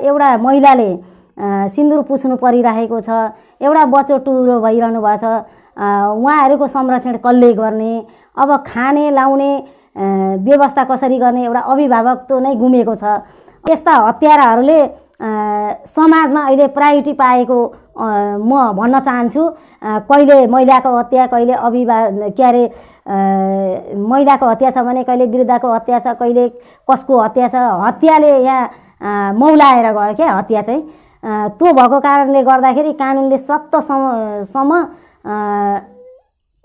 एउटा महिलाले सिन्दुर पुस्नु परिरहेको छ एउटा बच्चो टुरो भइरहनु भएको छ उहाँहरूको संरक्षण कसले गर्ने अब खाने लाउने व्यवस्था कसरी गर्ने एउटा अभिभावक त नै गुमेको छ यस्ता हत्याराहरूले समाजमा अहिले प्रायोरिटी पाएको म भन्न चाहन्छु कहिले महिलाको हत्या कहिले अभिभा के अरे महिलाको हत्या छ भने कहिले वृद्धाको हत्या छ कहिले कसको हत्या छ हत्याले यहाँ मौलाएर गयो क्या हत्या चाहिँ त्यो भएको कारणले गर्दाखेरि कानुनले सम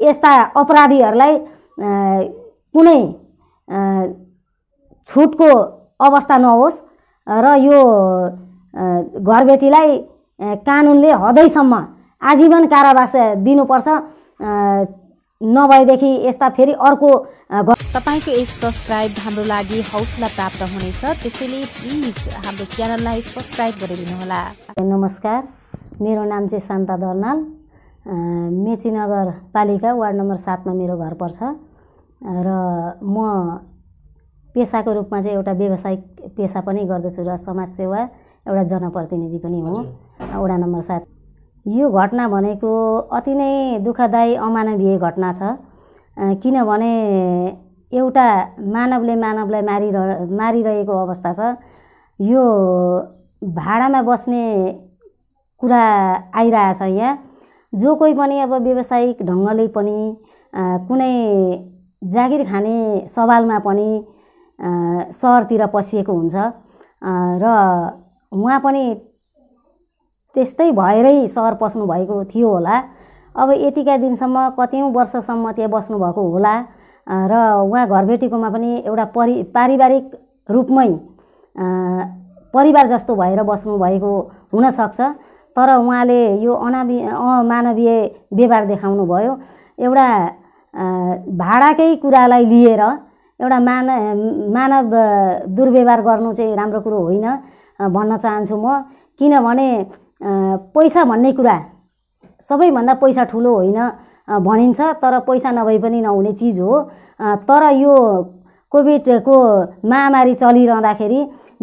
यस्ता अपराधीहरूलाई कुनै छुटको अवस्था नहोस् र यो घरबेटीलाई कानुनले हदैसम्म आजीवन कारावास दिनुपर्छ नभएदेखि यस्ता फेरि अर्को तपाईँको एक सब्सक्राइब हाम्रो लागि हौसला प्राप्त हुनेछ त्यसैले प्लिज हाम्रो च्यानललाई सब्सक्राइब गरिदिनुहोला नमस्कार मेरो नाम चाहिँ शान्ता दर्नाल मेचीनगर पालिका वार्ड नम्बर सातमा मेरो घर पर्छ र म पेसाको रूपमा चाहिँ एउटा व्यावसायिक पेसा पनि गर्दछु र समाजसेवा एउटा जनप्रतिनिधि पनि हो वडा नम्बर सात यो घटना भनेको अति नै दुःखदायी अमानवीय घटना छ किनभने एउटा मानवले मानवलाई मारिरह मारिरहेको अवस्था छ यो भाडामा बस्ने कुरा आइरहेछ यहाँ जो कोही पनि अब व्यावसायिक ढङ्गले पनि कुनै जागिर खाने सवालमा पनि सहरतिर पसिएको हुन्छ र उहाँ पनि त्यस्तै भएरै सहर पस्नुभएको थियो होला अब यतिका दिनसम्म कतिौँ वर्षसम्म त्यहाँ बस्नुभएको होला र उहाँ घरबेटीकोमा पनि एउटा परि पारिवारिक रूपमै परिवार जस्तो भएर बस्नुभएको हुनसक्छ तर उहाँले यो अनावि अमानवीय व्यवहार देखाउनु भयो एउटा भाडाकै कुरालाई लिएर एउटा मान मानव दुर्व्यवहार गर्नु चाहिँ राम्रो कुरो होइन भन्न चाहन्छु म किनभने पैसा भन्ने कुरा सबैभन्दा पैसा ठुलो होइन भनिन्छ तर पैसा नभए पनि नहुने चिज हो तर यो कोभिडको महामारी चलिरहँदाखेरि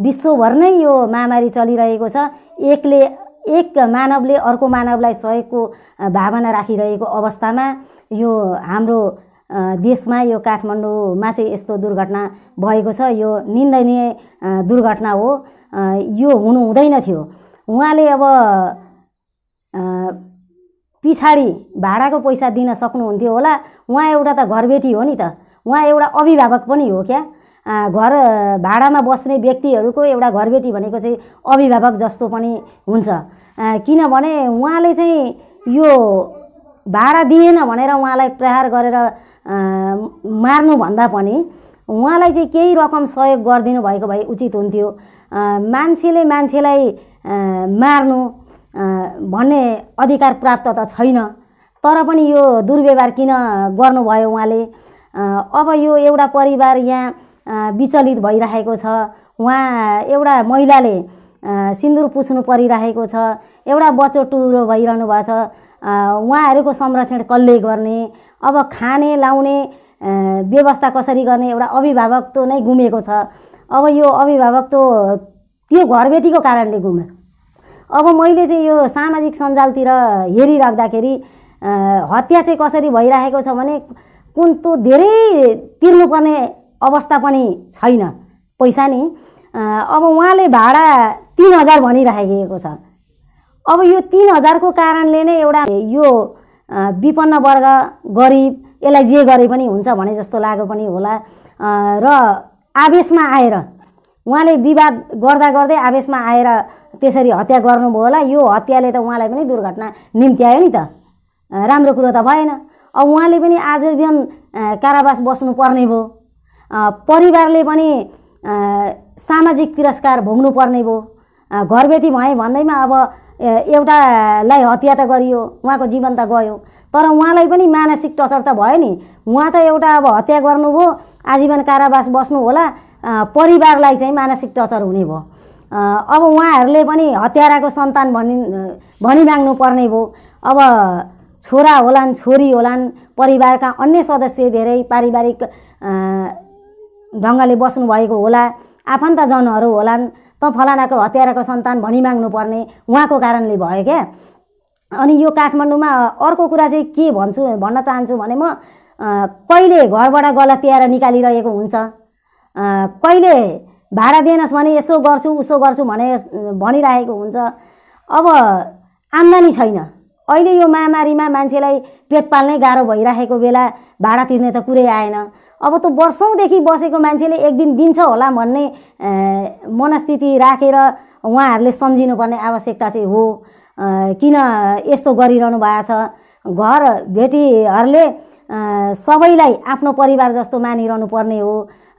विश्वभर नै यो महामारी चलिरहेको छ एकले एक मानवले अर्को मानवलाई सहयोगको भावना राखिरहेको अवस्थामा यो हाम्रो देशमा यो काठमाडौँमा चाहिँ यस्तो दुर्घटना भएको छ यो निन्दनीय दुर्घटना हो यो हुनु हुँदैन थियो उहाँले अब पछाडि भाडाको पैसा दिन सक्नुहुन्थ्यो होला उहाँ एउटा त घरबेटी हो नि त उहाँ एउटा अभिभावक पनि हो क्या घर भाडामा बस्ने व्यक्तिहरूको एउटा घरबेटी भनेको चाहिँ अभिभावक जस्तो पनि हुन्छ किनभने उहाँले चाहिँ यो भाडा दिएन भनेर उहाँलाई प्रहार गरेर मार्नुभन्दा पनि उहाँलाई चाहिँ केही रकम सहयोग गरिदिनु भएको भए उचित हुन्थ्यो मान्छेले मान्छेलाई मार्नु भन्ने अधिकार प्राप्त त छैन तर पनि यो दुर्व्यवहार किन गर्नुभयो उहाँले अब यो एउटा परिवार यहाँ विचलित भइरहेको छ उहाँ एउटा महिलाले सिन्दुर पुस्नु परिरहेको छ एउटा बच्चो टुरो भइरहनु भएको छ उहाँहरूको संरक्षण कसले गर्ने अब खाने लाउने व्यवस्था कसरी गर्ने एउटा अभिभावक त नै गुमेको छ अब यो अभिभावक त त्यो घरबेटीको कारणले गुम्यो अब मैले चाहिँ यो सामाजिक सञ्जालतिर हेरिराख्दाखेरि हत्या चाहिँ कसरी भइरहेको छ भने कुन त धेरै तिर्नुपर्ने अवस्था पनि छैन पैसा नि अब उहाँले भाडा तिन हजार भनिराखेको छ अब यो तिन हजारको कारणले नै एउटा यो विपन्न वर्ग गरिब यसलाई जे गरे पनि हुन्छ भने जस्तो लाग्यो पनि होला र आवेशमा आएर उहाँले विवाद गर्दा गर्दै आवेशमा आएर त्यसरी हत्या गर्नुभयो होला यो हत्याले त उहाँलाई पनि दुर्घटना निम्त्यायो नि त राम्रो कुरो त भएन अब उहाँले पनि आजीवन कारावास बस्नु पर्ने भयो परिवारले पनि सामाजिक तिरस्कार भोग्नुपर्ने भयो घरबेटी भएँ भन्दैमा अब एउटालाई हत्या त गरियो उहाँको जीवन त गयो तर उहाँलाई पनि मानसिक टचर त भयो नि उहाँ त एउटा अब हत्या गर्नुभयो आजीवन कारावास बस्नु होला परिवारलाई चाहिँ मानसिक टचर हुने भयो अब उहाँहरूले पनि हत्याराको सन्तान भनि भनिमाग्नु पर्ने भयो अब छोरा होलान् छोरी होलान् परिवारका अन्य सदस्य धेरै पारिवारिक ढङ्गले बस्नुभएको होला आफन्तजनहरू होलान् त फलानाको हत्याराको सन्तान भनिमाग्नु पर्ने उहाँको कारणले भयो क्या अनि यो काठमाडौँमा अर्को कुरा चाहिँ के भन्छु भन्न चाहन्छु भने म कहिले घरबाट गलत निकालिरहेको हुन्छ कहिले भाडा दिएनस् भने यसो गर्छु उसो गर्छु भने भनिरहेको हुन्छ अब आम्दानी छैन अहिले यो महामारीमा मान्छेलाई पेट पाल्नै गाह्रो भइरहेको बेला भाडा तिर्ने त कुरै आएन अब त वर्षौँदेखि बसेको मान्छेले एक दिन दिन्छ होला भन्ने मनस्थिति राखेर रा, उहाँहरूले सम्झिनुपर्ने आवश्यकता चाहिँ हो किन यस्तो गरिरहनु भएको छ घर भेटीहरूले सबैलाई आफ्नो परिवार जस्तो मानिरहनु पर्ने हो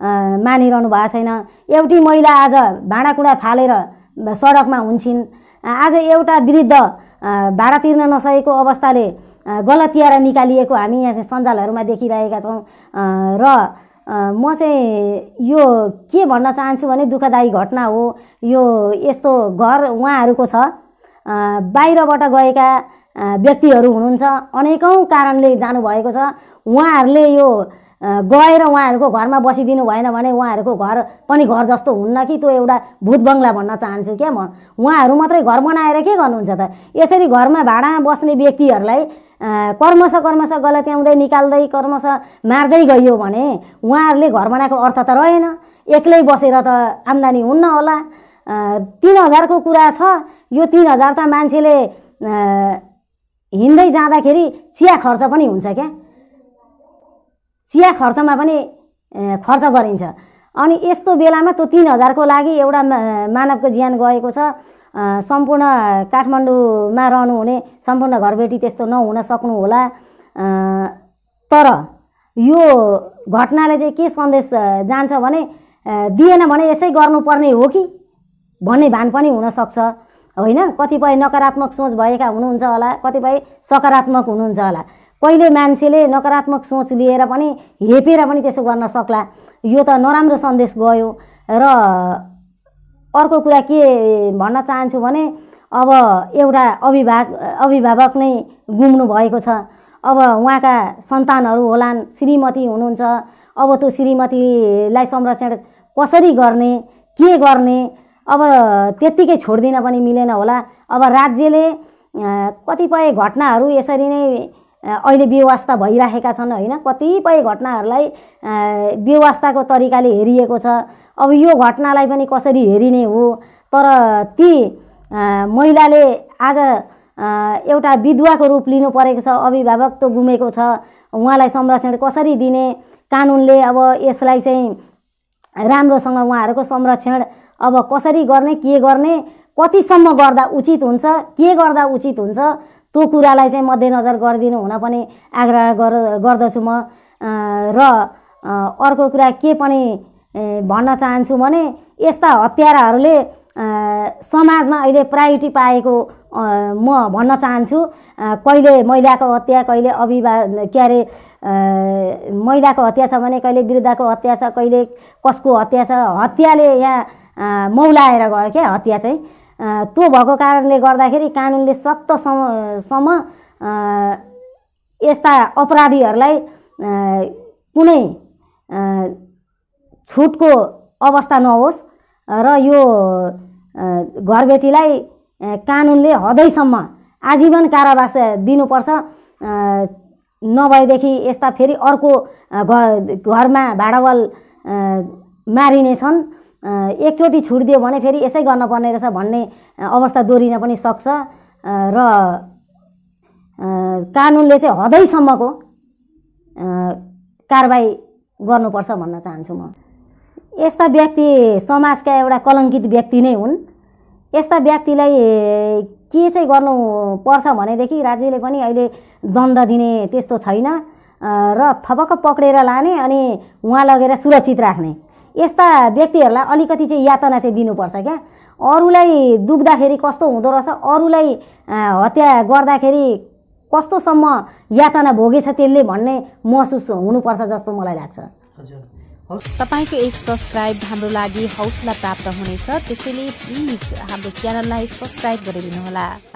मानिरहनु भएको छैन एउटी महिला आज भाँडाकुँडा फालेर सडकमा हुन्छन् आज एउटा वृद्ध भाडा तिर्न नसकेको अवस्थाले गलतियारा निकालिएको हामी यहाँ चाहिँ सञ्जालहरूमा देखिरहेका छौँ र म चाहिँ यो के भन्न चाहन्छु भने दुःखदायी घटना हो यो यस्तो घर उहाँहरूको छ बाहिरबाट गएका व्यक्तिहरू हुनुहुन्छ अनेकौँ कारणले जानुभएको छ उहाँहरूले यो गएर उहाँहरूको घरमा बसिदिनु भएन भने उहाँहरूको घर पनि घर जस्तो हुन्न कि त्यो एउटा भूत बङ्गला भन्न चाहन्छु क्या म उहाँहरू मात्रै घर बनाएर के गर्नुहुन्छ त यसरी घरमा भाडामा बस्ने व्यक्तिहरूलाई कर्मश कर्मश गलत्याउँदै निकाल्दै कर्मश मार्दै गइयो भने उहाँहरूले घर बनाएको अर्थ त रहेन एक्लै बसेर त आम्दानी हुन्न होला तिन हजारको कुरा छ यो तिन हजार त मान्छेले हिँड्दै जाँदाखेरि चिया खर्च पनि हुन्छ क्या चिया खर्चमा पनि खर्च गरिन्छ अनि यस्तो बेलामा त्यो तिन हजारको लागि एउटा मानवको ज्यान गएको छ सम्पूर्ण काठमाडौँमा रहनुहुने सम्पूर्ण घरबेटी त्यस्तो नहुन सक्नु होला तर यो घटनाले चाहिँ के सन्देश जान्छ भने दिएन भने यसै गर्नुपर्ने हो कि भन्ने भान पनि हुनसक्छ होइन कतिपय नकारात्मक सोच भएका हुनुहुन्छ होला कतिपय सकारात्मक हुनुहुन्छ होला कहिले मान्छेले नकारात्मक सोच लिएर पनि हेपेर पनि त्यसो गर्न सक्ला यो त नराम्रो सन्देश गयो र अर्को कुरा के भन्न चाहन्छु भने अब एउटा अभिभावक अभिभावक नै गुम्नु भएको छ अब उहाँका सन्तानहरू होलान् श्रीमती हुनुहुन्छ अब त्यो श्रीमतीलाई संरक्षण कसरी गर्ने के गर्ने अब त्यत्तिकै छोडिदिन पनि मिलेन होला अब राज्यले कतिपय घटनाहरू यसरी नै अहिले व्यवस्था भइराखेका छन् होइन कतिपय घटनाहरूलाई व्यवस्थाको तरिकाले हेरिएको छ अब यो घटनालाई पनि कसरी हेरिने हो तर ती महिलाले आज एउटा विधवाको रूप लिनु परेको छ अभिभावक त गुमेको छ उहाँलाई संरक्षण कसरी दिने कानुनले अब यसलाई चाहिँ राम्रोसँग उहाँहरूको संरक्षण अब कसरी गर्ने के गर्ने कतिसम्म गर्दा उचित हुन्छ के गर्दा उचित हुन्छ त्यो कुरालाई चाहिँ मध्यनजर गरिदिनु हुन पनि आग्रह गर गर्दछु म र अर्को कुरा के पनि भन्न चाहन्छु भने यस्ता हत्याराहरूले समाजमा अहिले प्रायोरिटी पाएको म भन्न चाहन्छु कहिले महिलाको हत्या कहिले अभिवा के अरे महिलाको हत्या छ भने कहिले वृद्धाको हत्या छ कहिले कसको हत्या छ हत्याले यहाँ मौलाएर गयो क्या हत्या चाहिँ त्यो भएको कारणले गर्दाखेरि कानुनले सम्म यस्ता अपराधीहरूलाई कुनै छुटको अवस्था नहोस् र यो घरबेटीलाई कानुनले हदैसम्म आजीवन कारावास दिनुपर्छ नभएदेखि यस्ता फेरि अर्को घरमा मारिने मारिनेछन् एकचोटि दियो भने फेरि यसै गर्नुपर्ने रहेछ भन्ने अवस्था दोहोरिन पनि सक्छ र कानुनले चाहिँ हदैसम्मको कारवाही गर्नुपर्छ भन्न चाहन्छु म यस्ता व्यक्ति समाजका एउटा कलङ्कित व्यक्ति नै हुन् यस्ता व्यक्तिलाई के चाहिँ गर्नुपर्छ भनेदेखि राज्यले पनि अहिले दण्ड दिने त्यस्तो छैन र थपक्क पक्रेर लाने अनि उहाँ लगेर सुरक्षित राख्ने यस्ता व्यक्तिहरूलाई अलिकति चाहिँ यातना चाहिँ दिनुपर्छ क्या अरूलाई दुख्दाखेरि कस्तो हुँदो रहेछ अरूलाई हत्या गर्दाखेरि कस्तोसम्म यातना भोगेछ त्यसले भन्ने महसुस हुनुपर्छ जस्तो मलाई लाग्छ तपाईँको एक सब्सक्राइब हाम्रो लागि हौसला प्राप्त हुनेछ त्यसैले प्लिज हाम्रो च्यानललाई सब्सक्राइब गरिदिनुहोला